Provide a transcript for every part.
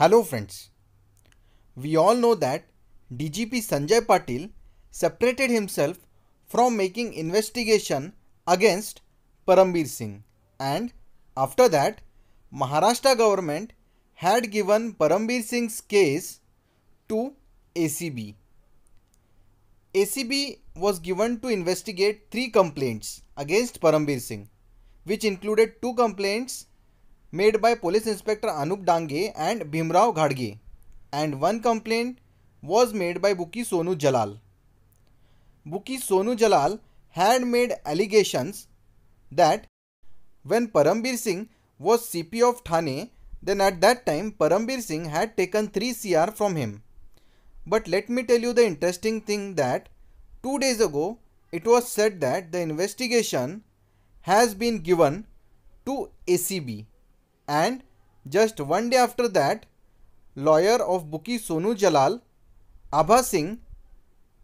Hello friends. We all know that DGP Sanjay Patil separated himself from making investigation against Parambir Singh and after that Maharashtra government had given Parambir Singh's case to ACB. ACB was given to investigate three complaints against Parambir Singh which included two complaints made by Police Inspector Anup Dange and Bhimrao Ghadge and one complaint was made by Buki Sonu Jalal. Buki Sonu Jalal had made allegations that when Parambir Singh was CP of Thane, then at that time Parambir Singh had taken 3 CR from him. But let me tell you the interesting thing that 2 days ago it was said that the investigation has been given to ACB and just one day after that, lawyer of Buki Sonu Jalal, Abha Singh,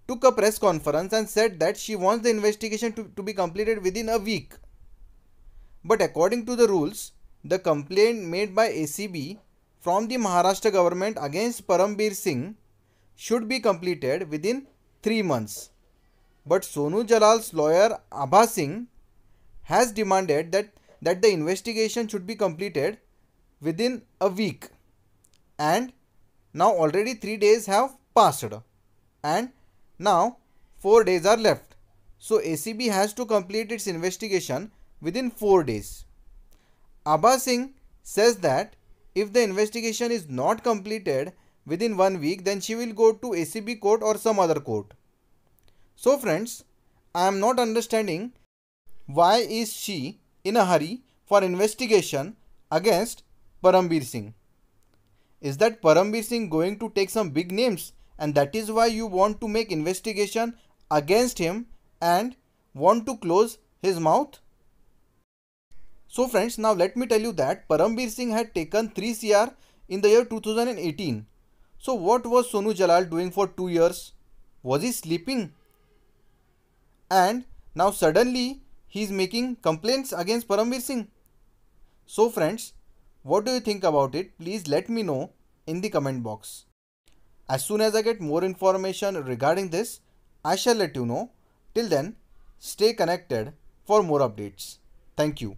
took a press conference and said that she wants the investigation to, to be completed within a week. But according to the rules, the complaint made by ACB from the Maharashtra government against Parambir Singh should be completed within 3 months. But Sonu Jalal's lawyer Abha Singh has demanded that, that the investigation should be completed within a week and now already 3 days have passed and now 4 days are left. So ACB has to complete its investigation within 4 days. Abba Singh says that if the investigation is not completed within 1 week then she will go to ACB court or some other court. So friends, I am not understanding why is she in a hurry for investigation against Parambir Singh. Is that Parambir Singh going to take some big names and that is why you want to make investigation against him and want to close his mouth? So friends, now let me tell you that Parambir Singh had taken 3 CR in the year 2018. So what was Sonu Jalal doing for 2 years? Was he sleeping? And now suddenly he is making complaints against Parambir Singh. So friends, what do you think about it? Please let me know in the comment box. As soon as I get more information regarding this, I shall let you know. Till then, stay connected for more updates. Thank you.